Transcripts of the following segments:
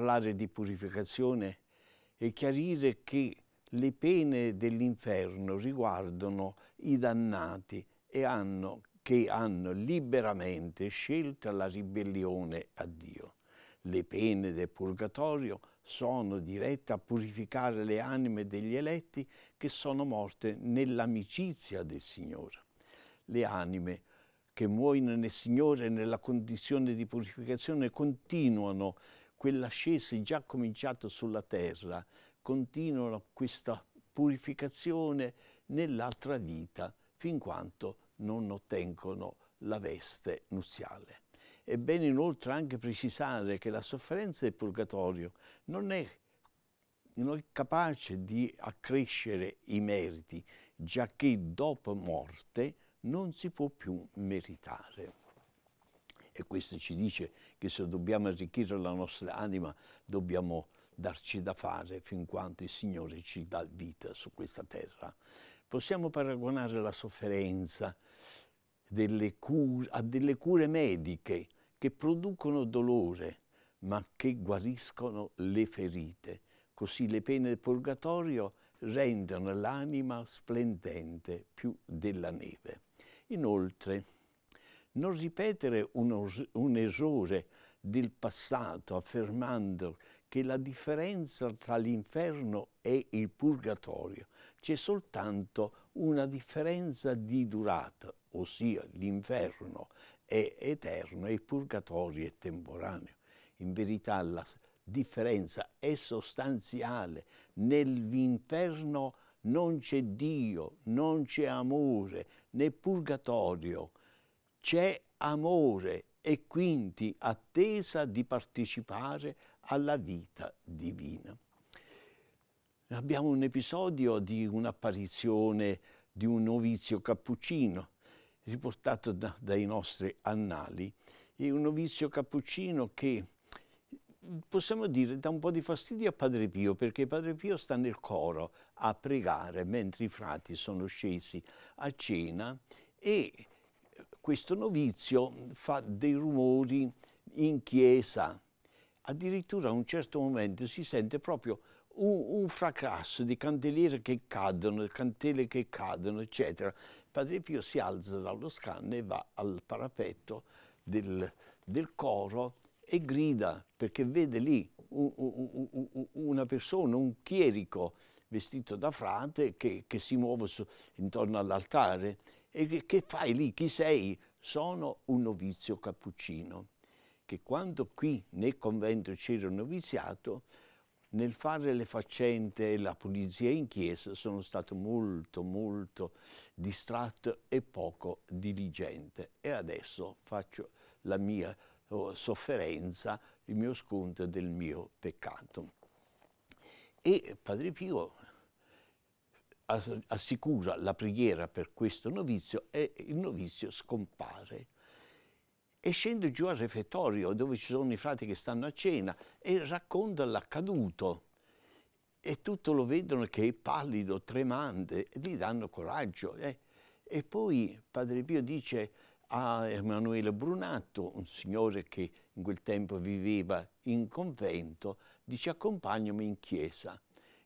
parlare di purificazione e chiarire che le pene dell'inferno riguardano i dannati e hanno, che hanno liberamente scelto la ribellione a Dio. Le pene del purgatorio sono dirette a purificare le anime degli eletti che sono morte nell'amicizia del Signore. Le anime che muoiono nel Signore nella condizione di purificazione continuano quell'ascesi già cominciato sulla terra, continuano questa purificazione nell'altra vita, fin quanto non ottengono la veste nuziale. È bene inoltre anche precisare che la sofferenza del purgatorio non è, non è capace di accrescere i meriti, giacché dopo morte non si può più meritare. E questo ci dice che se dobbiamo arricchire la nostra anima dobbiamo darci da fare fin quanto il Signore ci dà vita su questa terra. Possiamo paragonare la sofferenza delle a delle cure mediche che producono dolore ma che guariscono le ferite. Così le pene del purgatorio rendono l'anima splendente più della neve. Inoltre, non ripetere un un'esose del passato affermando che la differenza tra l'inferno e il purgatorio c'è soltanto una differenza di durata, ossia l'inferno è eterno e il purgatorio è temporaneo. In verità la differenza è sostanziale. Nell'inferno non c'è Dio, non c'è amore, né purgatorio c'è amore e quindi attesa di partecipare alla vita divina. Abbiamo un episodio di un'apparizione di un novizio cappuccino, riportato da, dai nostri annali, e un novizio cappuccino che possiamo dire dà un po' di fastidio a Padre Pio perché Padre Pio sta nel coro a pregare mentre i frati sono scesi a cena e questo novizio fa dei rumori in chiesa. Addirittura a un certo momento si sente proprio un, un fracasso di candeliere che cadono, candele che cadono, eccetera. Padre Pio si alza dallo scanno e va al parapetto del, del coro e grida perché vede lì un, un, una persona, un chierico, vestito da frate che, che si muove su, intorno all'altare e che, che fai lì? Chi sei? Sono un novizio cappuccino che quando qui nel convento c'era un noviziato nel fare le faccende e la pulizia in chiesa sono stato molto molto distratto e poco diligente e adesso faccio la mia oh, sofferenza, il mio sconto del mio peccato. E Padre Pio assicura la preghiera per questo novizio e il novizio scompare. E scende giù al refettorio dove ci sono i frati che stanno a cena e racconta l'accaduto. E tutto lo vedono che è pallido, tremante, e gli danno coraggio. Eh. E poi Padre Pio dice a Emanuele Brunato, un signore che in quel tempo viveva in convento, dice accompagnami in chiesa.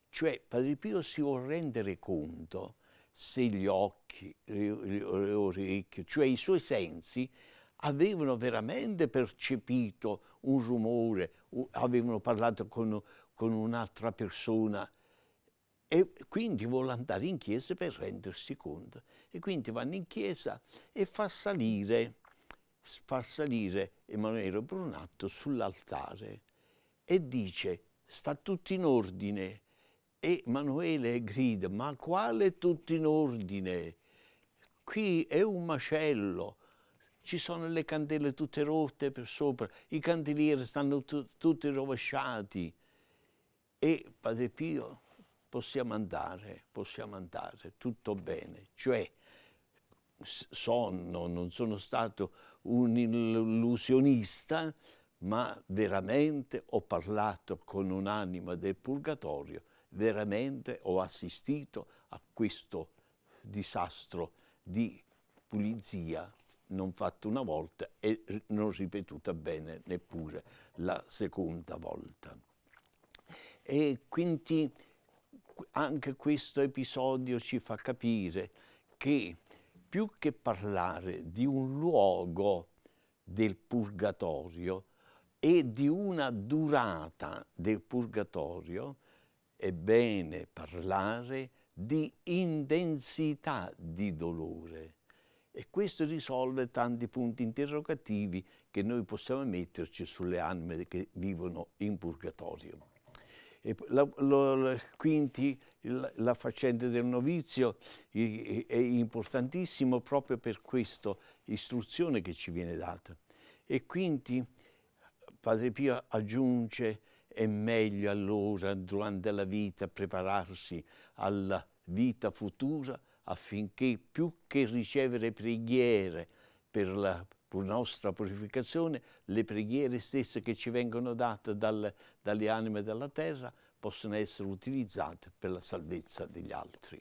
Cioè Padre Pio si vuole rendere conto se gli occhi, le, orecchie, cioè i suoi sensi, avevano veramente percepito un rumore, avevano parlato con, con un'altra persona e quindi vuole andare in chiesa per rendersi conto. E quindi vanno in chiesa e fa salire, fa salire Emanuele Brunatto sull'altare e dice sta tutto in ordine. E Emanuele grida ma quale tutto in ordine? Qui è un macello ci sono le candele tutte rotte per sopra, i candelieri stanno tutti rovesciati. E Padre Pio possiamo andare, possiamo andare, tutto bene. Cioè, sono, non sono stato un illusionista, ma veramente ho parlato con un'anima del purgatorio, veramente ho assistito a questo disastro di pulizia non fatta una volta e non ripetuta bene neppure la seconda volta. E quindi anche questo episodio ci fa capire che più che parlare di un luogo del purgatorio e di una durata del purgatorio, è bene parlare di intensità di dolore. E questo risolve tanti punti interrogativi che noi possiamo metterci sulle anime che vivono in purgatorio e la, lo, la, quindi la, la, faccenda del novizio è, è importantissima proprio per questa istruzione che ci viene data. E quindi Padre Pio aggiunge è meglio allora durante la vita prepararsi alla vita futura affinché più che ricevere preghiere per la per nostra purificazione, le preghiere stesse che ci vengono date dal, dalle anime della terra possono essere utilizzate per la salvezza degli altri.